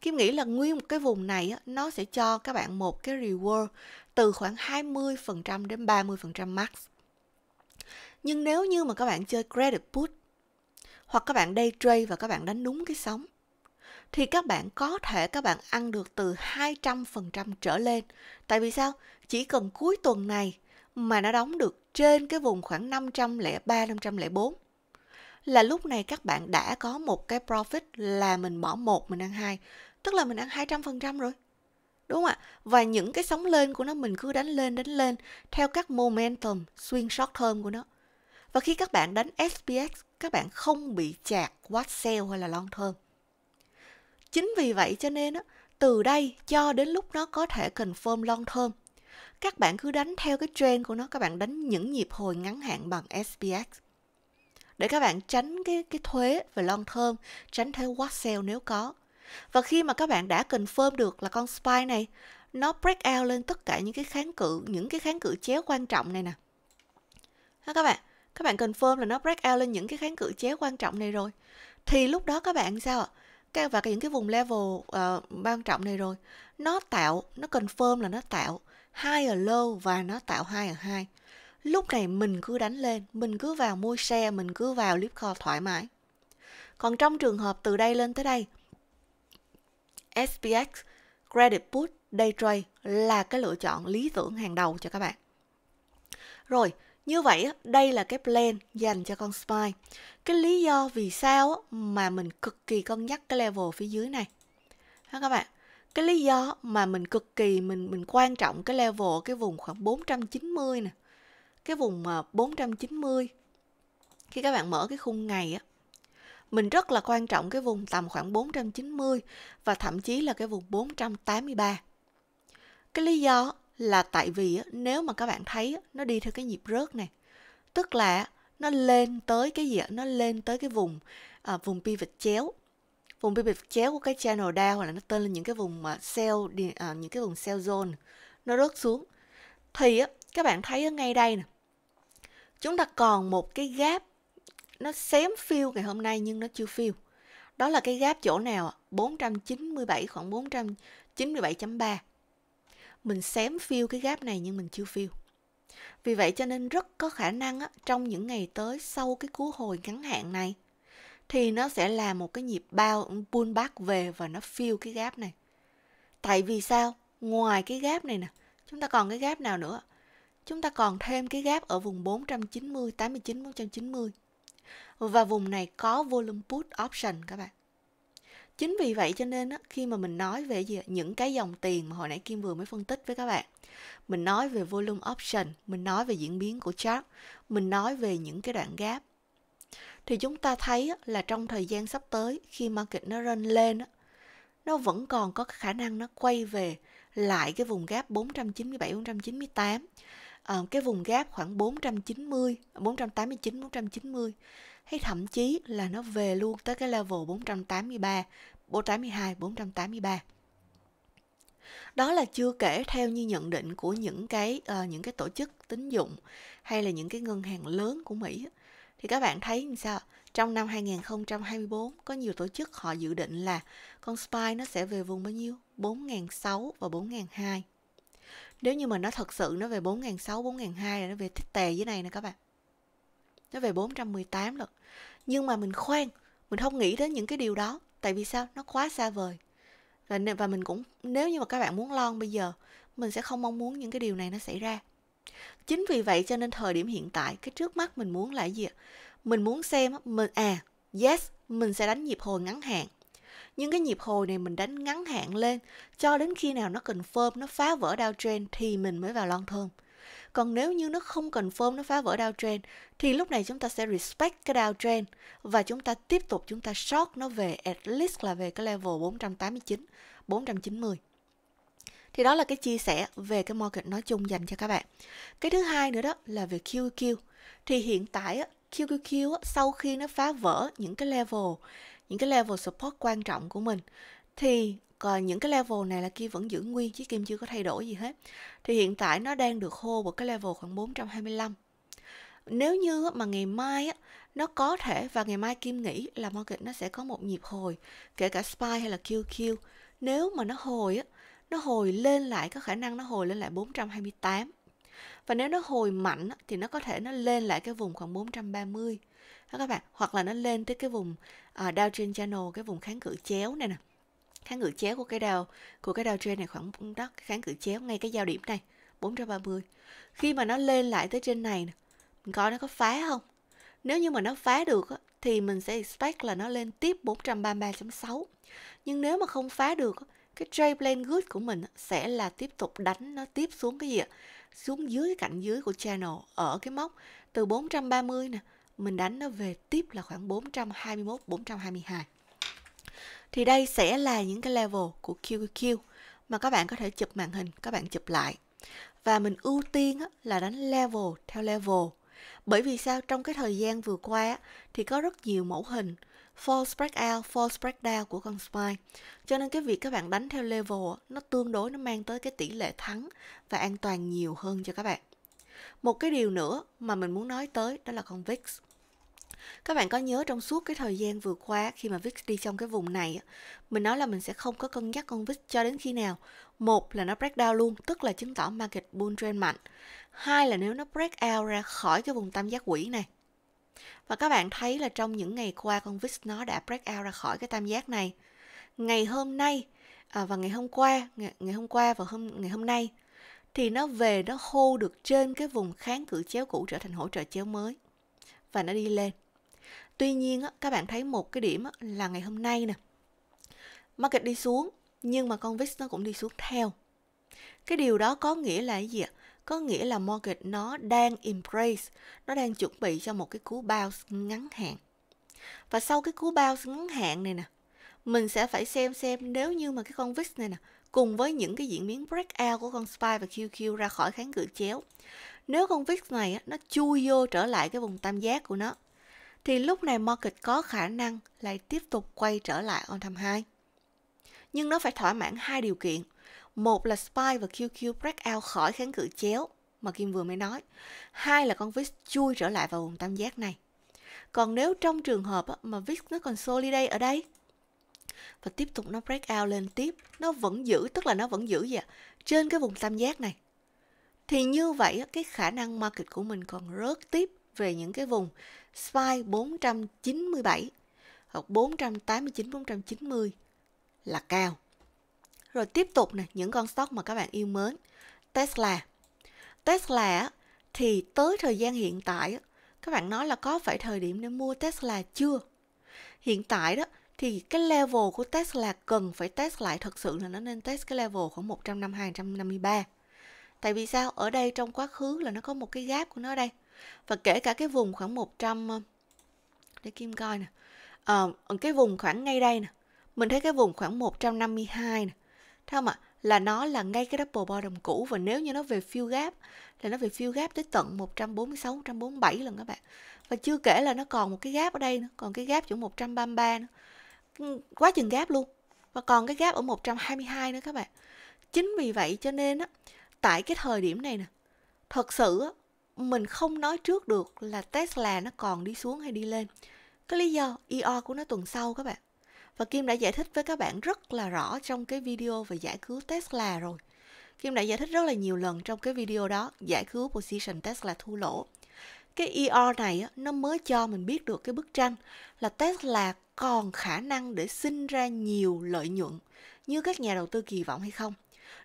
Kim nghĩ là nguyên một cái vùng này nó sẽ cho các bạn một cái reward từ khoảng 20% đến 30% max. Nhưng nếu như mà các bạn chơi credit put hoặc các bạn day trade và các bạn đánh đúng cái sóng thì các bạn có thể các bạn ăn được từ 200% trở lên. Tại vì sao? Chỉ cần cuối tuần này mà nó đóng được trên cái vùng khoảng 503 504 là lúc này các bạn đã có một cái profit là mình bỏ một mình ăn hai tức là mình ăn 200% rồi đúng không ạ và những cái sóng lên của nó mình cứ đánh lên đánh lên theo các momentum xuyên short term của nó và khi các bạn đánh SPX các bạn không bị chạc quá sell hay là long term chính vì vậy cho nên á, từ đây cho đến lúc nó có thể confirm long term các bạn cứ đánh theo cái trend của nó các bạn đánh những nhịp hồi ngắn hạn bằng SPX để các bạn tránh cái cái thuế về lon thơm tránh thuế what sale nếu có và khi mà các bạn đã confirm được là con spy này nó break out lên tất cả những cái kháng cự những cái kháng cự chéo quan trọng này nè ha các bạn các bạn confirm là nó break out lên những cái kháng cự chéo quan trọng này rồi thì lúc đó các bạn sao ạ các và những cái vùng level uh, quan trọng này rồi nó tạo nó confirm là nó tạo hai ở low và nó tạo hai ở hai lúc này mình cứ đánh lên mình cứ vào mua xe mình cứ vào clip call thoải mái còn trong trường hợp từ đây lên tới đây SPX Credit Put Day Trade là cái lựa chọn lý tưởng hàng đầu cho các bạn rồi như vậy đây là cái plan dành cho con SPY cái lý do vì sao mà mình cực kỳ cân nhắc cái level phía dưới này đó các bạn cái lý do mà mình cực kỳ mình mình quan trọng cái level cái vùng khoảng 490 nè cái vùng 490 khi các bạn mở cái khung ngày á mình rất là quan trọng cái vùng tầm khoảng 490 và thậm chí là cái vùng 483. Cái lý do là tại vì nếu mà các bạn thấy nó đi theo cái nhịp rớt này, tức là nó lên tới cái gì Nó lên tới cái vùng à, vùng pivot chéo. Vùng pivot chéo của cái channel down hoặc là nó tên là những cái vùng mà sell à, những cái vùng sell zone nó rớt xuống. Thì á, các bạn thấy ngay đây nè, chúng ta còn một cái gap nó xém phiêu ngày hôm nay nhưng nó chưa phiêu đó là cái gap chỗ nào 497 khoảng 497.3 mình xém phiêu cái gap này nhưng mình chưa phiêu vì vậy cho nên rất có khả năng á, trong những ngày tới sau cái cú hồi ngắn hạn này thì nó sẽ là một cái nhịp bao bull back về và nó fill cái gap này. Tại vì sao? Ngoài cái gap này nè, chúng ta còn cái gap nào nữa? chúng ta còn thêm cái gap ở vùng 490, 89, 490. Và vùng này có volume put option các bạn. Chính vì vậy cho nên khi mà mình nói về những cái dòng tiền mà hồi nãy Kim vừa mới phân tích với các bạn, mình nói về volume option, mình nói về diễn biến của chart, mình nói về những cái đoạn gap. Thì chúng ta thấy là trong thời gian sắp tới khi market nó run lên nó vẫn còn có khả năng nó quay về lại cái vùng gap 497 498 à, cái vùng gap khoảng 490, 489, 490 hay thậm chí là nó về luôn tới cái level 483, 482, 483 đó là chưa kể theo như nhận định của những cái uh, những cái tổ chức tín dụng hay là những cái ngân hàng lớn của Mỹ thì các bạn thấy như sao trong năm 2024 có nhiều tổ chức họ dự định là con SPY nó sẽ về vùng bao nhiêu 4.600 và 4.200 nếu như mà nó thật sự nó về 4.600, 4.200 là nó về thích tề dưới này nè các bạn. Nó về 418 lận. Nhưng mà mình khoan, mình không nghĩ đến những cái điều đó. Tại vì sao? Nó quá xa vời. Và, và mình cũng, nếu như mà các bạn muốn lon bây giờ, mình sẽ không mong muốn những cái điều này nó xảy ra. Chính vì vậy cho nên thời điểm hiện tại, cái trước mắt mình muốn là gì ạ? Mình muốn xem, mình à, yes, mình sẽ đánh nhịp hồi ngắn hạn những cái nhịp hồi này mình đánh ngắn hạn lên cho đến khi nào nó cần confirm nó phá vỡ trend thì mình mới vào long term còn nếu như nó không cần confirm nó phá vỡ trend thì lúc này chúng ta sẽ respect cái trend và chúng ta tiếp tục chúng ta short nó về at least là về cái level 489, 490. Thì đó là cái chia sẻ về cái market nói chung dành cho các bạn. Cái thứ hai nữa đó là về QQQ. Thì hiện tại QQQ sau khi nó phá vỡ những cái level những cái level support quan trọng của mình thì còn ờ, những cái level này là kia vẫn giữ nguyên chứ kim chưa có thay đổi gì hết thì hiện tại nó đang được hô một cái level khoảng 425 nếu như mà ngày mai nó có thể và ngày mai kim nghĩ là market nó sẽ có một nhịp hồi kể cả spy hay là qq nếu mà nó hồi á, nó hồi lên lại có khả năng nó hồi lên lại 428 và nếu nó hồi mạnh thì nó có thể nó lên lại cái vùng khoảng 430 đó các bạn hoặc là nó lên tới cái vùng à, trên channel cái vùng kháng cự chéo này nè kháng cự chéo của cái đào của cái trên này khoảng đó cái kháng cự chéo ngay cái giao điểm này 430 khi mà nó lên lại tới trên này mình coi nó có phá không nếu như mà nó phá được thì mình sẽ expect là nó lên tiếp 433.6 nhưng nếu mà không phá được cái trade plan good của mình sẽ là tiếp tục đánh nó tiếp xuống cái gì ạ? Xuống dưới cạnh dưới của channel ở cái mốc từ 430 nè mình đánh nó về tiếp là khoảng 421 422 thì đây sẽ là những cái level của QQQ mà các bạn có thể chụp màn hình các bạn chụp lại và mình ưu tiên là đánh level theo level bởi vì sao trong cái thời gian vừa qua thì có rất nhiều mẫu hình fall spread out, fall spread down của con spy. Cho nên cái việc các bạn đánh theo level nó tương đối nó mang tới cái tỷ lệ thắng và an toàn nhiều hơn cho các bạn. Một cái điều nữa mà mình muốn nói tới đó là con VIX các bạn có nhớ trong suốt cái thời gian vừa qua khi mà Vix đi trong cái vùng này mình nói là mình sẽ không có cân nhắc con Vix cho đến khi nào một là nó break down luôn tức là chứng tỏ market bull trend mạnh hai là nếu nó break out ra khỏi cái vùng tam giác quỷ này và các bạn thấy là trong những ngày qua con VIX nó đã break out ra khỏi cái tam giác này. Ngày hôm nay à, và ngày hôm qua, ngày, ngày hôm qua và hôm ngày hôm nay thì nó về nó hô được trên cái vùng kháng cự chéo cũ trở thành hỗ trợ chéo mới và nó đi lên tuy nhiên các bạn thấy một cái điểm là ngày hôm nay nè market đi xuống nhưng mà con VIX nó cũng đi xuống theo cái điều đó có nghĩa là gì ạ có nghĩa là market nó đang embrace nó đang chuẩn bị cho một cái cú bounce ngắn hạn và sau cái cú bounce ngắn hạn này nè mình sẽ phải xem xem nếu như mà cái con VIX này nè cùng với những cái diễn biến breakout của con SPY và QQ ra khỏi kháng cự chéo. Nếu con VIX này nó chui vô trở lại cái vùng tam giác của nó thì lúc này market có khả năng lại tiếp tục quay trở lại on time high. Nhưng nó phải thỏa mãn hai điều kiện. Một là SPY và QQ break out khỏi kháng cự chéo mà Kim vừa mới nói. Hai là con VIX chui trở lại vào vùng tam giác này. Còn nếu trong trường hợp mà VIX nó còn solidate ở đây và tiếp tục nó break out lên tiếp, nó vẫn giữ, tức là nó vẫn giữ gì ạ? Trên cái vùng tam giác này. Thì như vậy cái khả năng market của mình còn rớt tiếp về những cái vùng SPY 497 hoặc 489 490 là cao. Rồi tiếp tục nè, những con stock mà các bạn yêu mến. Tesla. Tesla thì tới thời gian hiện tại các bạn nói là có phải thời điểm để mua Tesla chưa? Hiện tại đó thì cái level của Tesla cần phải test lại thật sự là nó nên test cái level khoảng 152 153. Tại vì sao? Ở đây trong quá khứ là nó có một cái gap của nó đây và kể cả cái vùng khoảng 100 ờ, để Kim coi nè à, cái vùng khoảng ngay đây nè mình thấy cái vùng khoảng 152 nè thấy không ạ à? là nó là ngay cái double bottom cũ và nếu như nó về fill gap là nó về fill gap tới tận 146 147 lần các bạn. Và chưa kể là nó còn một cái gap ở đây nữa, còn cái gap chỗ 133 nữa. Ừ, quá chừng gap luôn. Và còn cái gap ở 122 nữa các bạn. Chính vì vậy cho nên á tại cái thời điểm này nè, thật sự mình không nói trước được là Tesla nó còn đi xuống hay đi lên. Cái lý do EO của nó tuần sau các bạn. Và Kim đã giải thích với các bạn rất là rõ trong cái video về giải cứu Tesla rồi. Kim đã giải thích rất là nhiều lần trong cái video đó, giải cứu position Tesla thua lỗ. Cái ER này nó mới cho mình biết được cái bức tranh là Tesla còn khả năng để sinh ra nhiều lợi nhuận như các nhà đầu tư kỳ vọng hay không.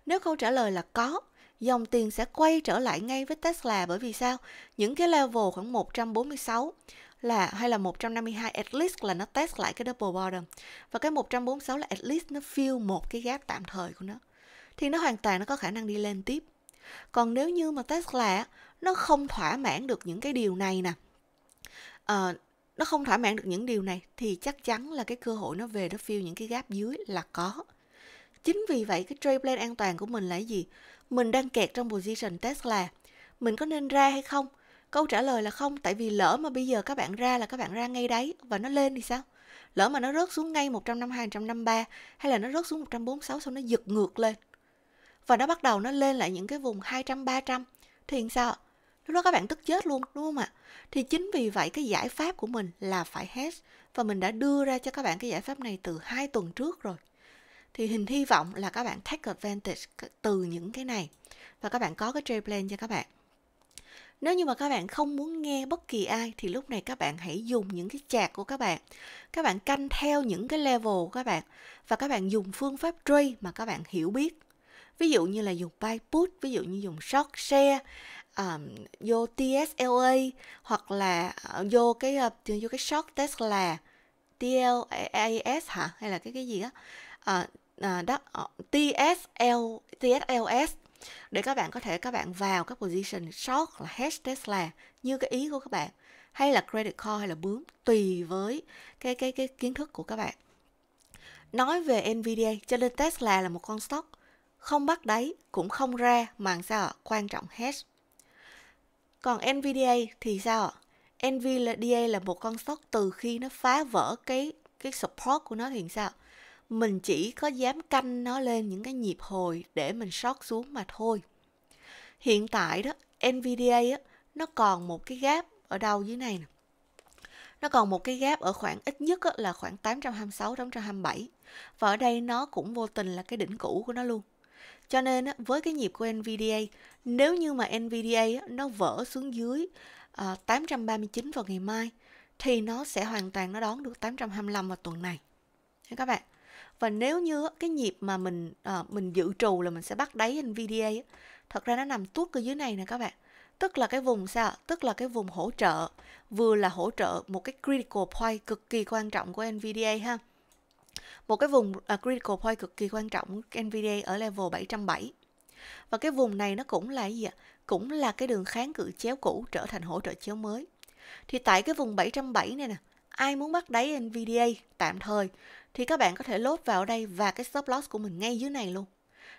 Nếu câu trả lời là có dòng tiền sẽ quay trở lại ngay với Tesla bởi vì sao? Những cái level khoảng 146 là hay là 152 at least là nó test lại cái double bottom và cái 146 là at least nó fill một cái gap tạm thời của nó thì nó hoàn toàn nó có khả năng đi lên tiếp. Còn nếu như mà Tesla nó không thỏa mãn được những cái điều này nè uh, nó không thỏa mãn được những điều này thì chắc chắn là cái cơ hội nó về nó fill những cái gap dưới là có chính vì vậy cái trade plan an toàn của mình là gì mình đang kẹt trong position test là mình có nên ra hay không câu trả lời là không tại vì lỡ mà bây giờ các bạn ra là các bạn ra ngay đấy và nó lên thì sao lỡ mà nó rớt xuống ngay 152, 153 hay là nó rớt xuống 146 sau nó giật ngược lên và nó bắt đầu nó lên lại những cái vùng 200, 300 thì sao lúc đó các bạn tức chết luôn đúng không ạ thì chính vì vậy cái giải pháp của mình là phải hết và mình đã đưa ra cho các bạn cái giải pháp này từ hai tuần trước rồi thì hình hy vọng là các bạn take advantage từ những cái này và các bạn có cái trade plan cho các bạn nếu như mà các bạn không muốn nghe bất kỳ ai thì lúc này các bạn hãy dùng những cái chạc của các bạn các bạn canh theo những cái level của các bạn và các bạn dùng phương pháp trade mà các bạn hiểu biết ví dụ như là dùng buy put ví dụ như dùng short share um, vô TSLA hoặc là ờ, vô cái uh, vô cái short test TLAS hả hay là cái cái gì á uh, à, đó ờ, TSL TSLS để các bạn có thể các bạn vào các position short là hedge Tesla như cái ý của các bạn hay là credit call hay là bướm tùy với cái cái cái kiến thức của các bạn. Nói về Nvidia cho nên Tesla là một con stock không bắt đáy cũng không ra mà sao ạ? Quan trọng hết Còn Nvidia thì sao ạ? Nvidia là một con stock từ khi nó phá vỡ cái cái support của nó thì sao? mình chỉ có dám canh nó lên những cái nhịp hồi để mình sót xuống mà thôi hiện tại đó nvda á, nó còn một cái gap ở đâu dưới này nè nó còn một cái gap ở khoảng ít nhất á, là khoảng 826 827 và ở đây nó cũng vô tình là cái đỉnh cũ của nó luôn cho nên á, với cái nhịp của NVDA nếu như mà NVDA á, nó vỡ xuống dưới à, 839 vào ngày mai thì nó sẽ hoàn toàn nó đón được 825 vào tuần này. Thế các bạn và nếu như cái nhịp mà mình à, mình dự trù là mình sẽ bắt đáy NVDA thật ra nó nằm tuốt ở dưới này nè các bạn tức là cái vùng sao tức là cái vùng hỗ trợ vừa là hỗ trợ một cái critical point cực kỳ quan trọng của NVDA ha một cái vùng uh, critical point cực kỳ quan trọng NVDA ở level 707 và cái vùng này nó cũng là gì ạ cũng là cái đường kháng cự chéo cũ trở thành hỗ trợ chéo mới thì tại cái vùng 707 này nè ai muốn bắt đáy NVDA tạm thời thì các bạn có thể lốt vào đây và cái stop loss của mình ngay dưới này luôn.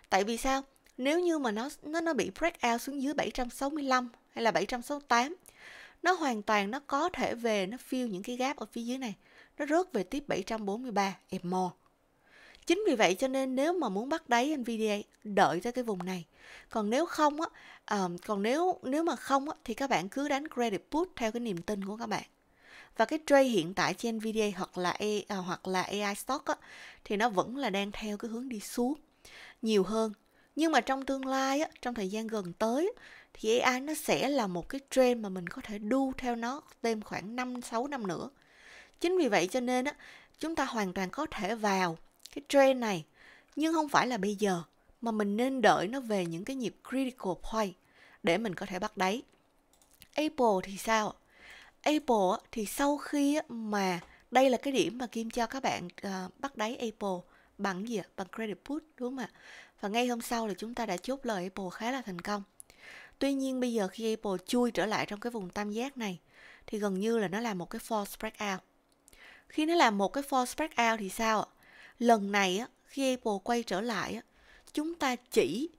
Tại vì sao? Nếu như mà nó nó nó bị break out xuống dưới 765 hay là 768 nó hoàn toàn nó có thể về nó fill những cái gap ở phía dưới này. Nó rớt về tiếp 743 EMO. Chính vì vậy cho nên nếu mà muốn bắt đáy Nvidia đợi tới cái vùng này. Còn nếu không á, um, còn nếu nếu mà không á, thì các bạn cứ đánh credit put theo cái niềm tin của các bạn và cái trade hiện tại trên VDA hoặc là AI, à, hoặc là AI stock á, thì nó vẫn là đang theo cái hướng đi xuống nhiều hơn nhưng mà trong tương lai á, trong thời gian gần tới thì AI nó sẽ là một cái trend mà mình có thể đu theo nó thêm khoảng 5 6 năm nữa. Chính vì vậy cho nên á, chúng ta hoàn toàn có thể vào cái trend này nhưng không phải là bây giờ mà mình nên đợi nó về những cái nhịp critical point để mình có thể bắt đáy. Apple thì sao? Apple thì sau khi mà đây là cái điểm mà Kim cho các bạn uh, bắt đáy Apple bằng gì Bằng credit put đúng không ạ? Và ngay hôm sau là chúng ta đã chốt lời Apple khá là thành công. Tuy nhiên bây giờ khi Apple chui trở lại trong cái vùng tam giác này thì gần như là nó làm một cái false breakout. Khi nó làm một cái false breakout thì sao Lần này khi Apple quay trở lại chúng ta chỉ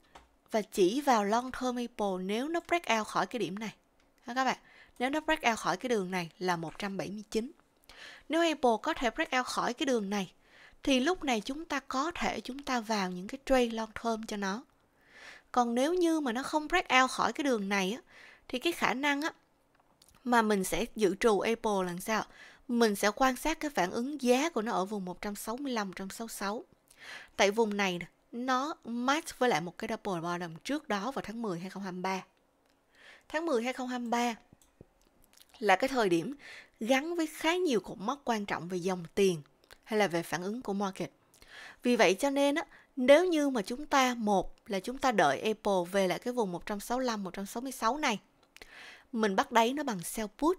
và chỉ vào long term Apple nếu nó break out khỏi cái điểm này. các bạn nếu nó break out khỏi cái đường này là 179. Nếu Apple có thể break out khỏi cái đường này thì lúc này chúng ta có thể chúng ta vào những cái trade long term cho nó. Còn nếu như mà nó không break out khỏi cái đường này á, thì cái khả năng á, mà mình sẽ dự trù Apple là sao? Mình sẽ quan sát cái phản ứng giá của nó ở vùng 165, 166. Tại vùng này nó match với lại một cái double bottom trước đó vào tháng 10 2023. Tháng 10 2023 là cái thời điểm gắn với khá nhiều cột mốc quan trọng về dòng tiền hay là về phản ứng của market. Vì vậy cho nên á, nếu như mà chúng ta một là chúng ta đợi Apple về lại cái vùng 165 166 này. Mình bắt đáy nó bằng sell put.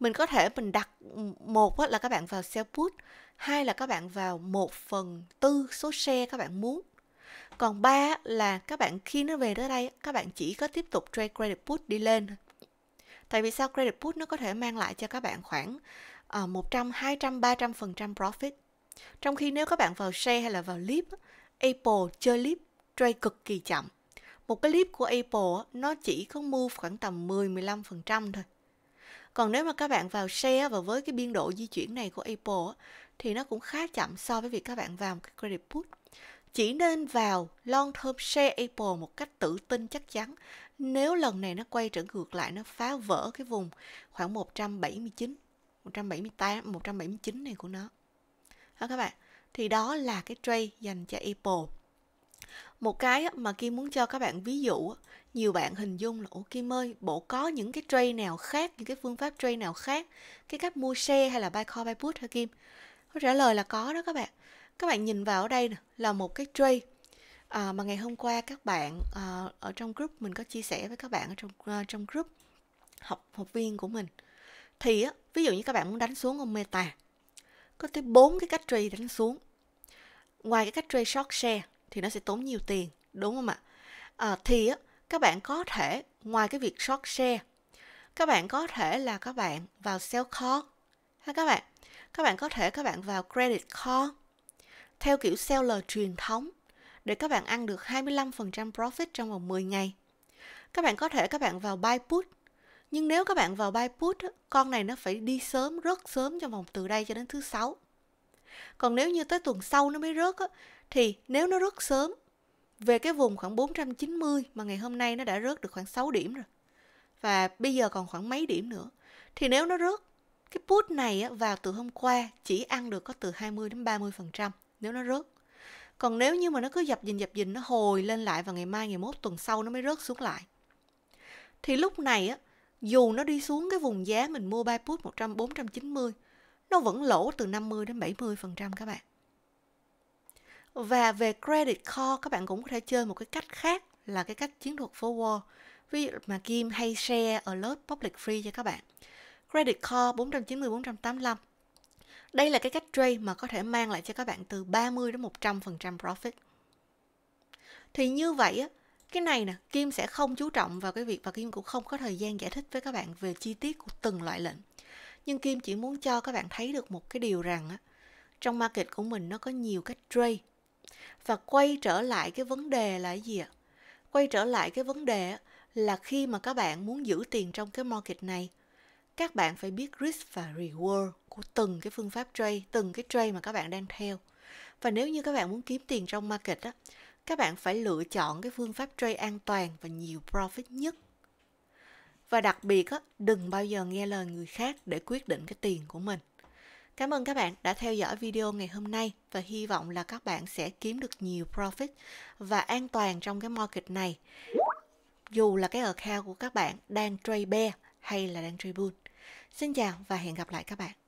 Mình có thể mình đặt ừ, một là các bạn vào sell put, hai là các bạn vào 1 phần tư số share các bạn muốn. Còn ba là các bạn khi nó về tới đây, các bạn chỉ có tiếp tục trade credit put đi lên tại vì sao credit put nó có thể mang lại cho các bạn khoảng uh, 100 200 300% phần trăm profit trong khi nếu các bạn vào share hay là vào clip Apple chơi clip trade cực kỳ chậm một cái clip của Apple nó chỉ có move khoảng tầm 10-15% thôi còn nếu mà các bạn vào share và với cái biên độ di chuyển này của Apple thì nó cũng khá chậm so với việc các bạn vào một cái credit put. Chỉ nên vào long term share Apple một cách tự tin chắc chắn nếu lần này nó quay trở ngược lại nó phá vỡ cái vùng khoảng 179 178 179 này của nó đó các bạn thì đó là cái trade dành cho Apple một cái mà Kim muốn cho các bạn ví dụ nhiều bạn hình dung là Ủa Kim ơi bộ có những cái trade nào khác những cái phương pháp trade nào khác cái cách mua xe hay là buy call buy put hả Kim Câu trả lời là có đó các bạn các bạn nhìn vào ở đây nè, là một cái trade à, mà ngày hôm qua các bạn à, ở trong group mình có chia sẻ với các bạn ở trong à, trong group học học viên của mình thì á, ví dụ như các bạn muốn đánh xuống ông meta có tới bốn cái cách trade đánh xuống ngoài cái cách trade short share thì nó sẽ tốn nhiều tiền đúng không ạ à, thì á, các bạn có thể ngoài cái việc short share các bạn có thể là các bạn vào sell call hay các bạn các bạn có thể các bạn vào credit call theo kiểu sell lời truyền thống để các bạn ăn được 25% profit trong vòng 10 ngày. Các bạn có thể các bạn vào buy put, nhưng nếu các bạn vào buy put, con này nó phải đi sớm, rớt sớm trong vòng từ đây cho đến thứ sáu. Còn nếu như tới tuần sau nó mới rớt, thì nếu nó rớt sớm, về cái vùng khoảng 490 mà ngày hôm nay nó đã rớt được khoảng 6 điểm rồi. Và bây giờ còn khoảng mấy điểm nữa. Thì nếu nó rớt cái put này vào từ hôm qua chỉ ăn được có từ 20 đến 30% nếu nó rớt còn nếu như mà nó cứ dập dình dập dình nó hồi lên lại và ngày mai ngày mốt tuần sau nó mới rớt xuống lại thì lúc này á dù nó đi xuống cái vùng giá mình mua buy put 100 490 nó vẫn lỗ từ 50 đến 70 phần trăm các bạn và về credit call các bạn cũng có thể chơi một cái cách khác là cái cách chiến thuật forward ví dụ mà Kim hay share ở lớp public free cho các bạn credit call 490 485 đây là cái cách trade mà có thể mang lại cho các bạn từ 30 đến 100% profit. Thì như vậy á, cái này nè, Kim sẽ không chú trọng vào cái việc và Kim cũng không có thời gian giải thích với các bạn về chi tiết của từng loại lệnh. Nhưng Kim chỉ muốn cho các bạn thấy được một cái điều rằng á, trong market của mình nó có nhiều cách trade. Và quay trở lại cái vấn đề là gì ạ? Quay trở lại cái vấn đề là khi mà các bạn muốn giữ tiền trong cái market này – các bạn phải biết risk và reward của từng cái phương pháp trade, từng cái trade mà các bạn đang theo. Và nếu như các bạn muốn kiếm tiền trong market á, các bạn phải lựa chọn cái phương pháp trade an toàn và nhiều profit nhất. Và đặc biệt á, đừng bao giờ nghe lời người khác để quyết định cái tiền của mình. Cảm ơn các bạn đã theo dõi video ngày hôm nay và hy vọng là các bạn sẽ kiếm được nhiều profit và an toàn trong cái market này. Dù là cái account của các bạn đang trade bear hay là đang trade bull. Xin chào và hẹn gặp lại các bạn.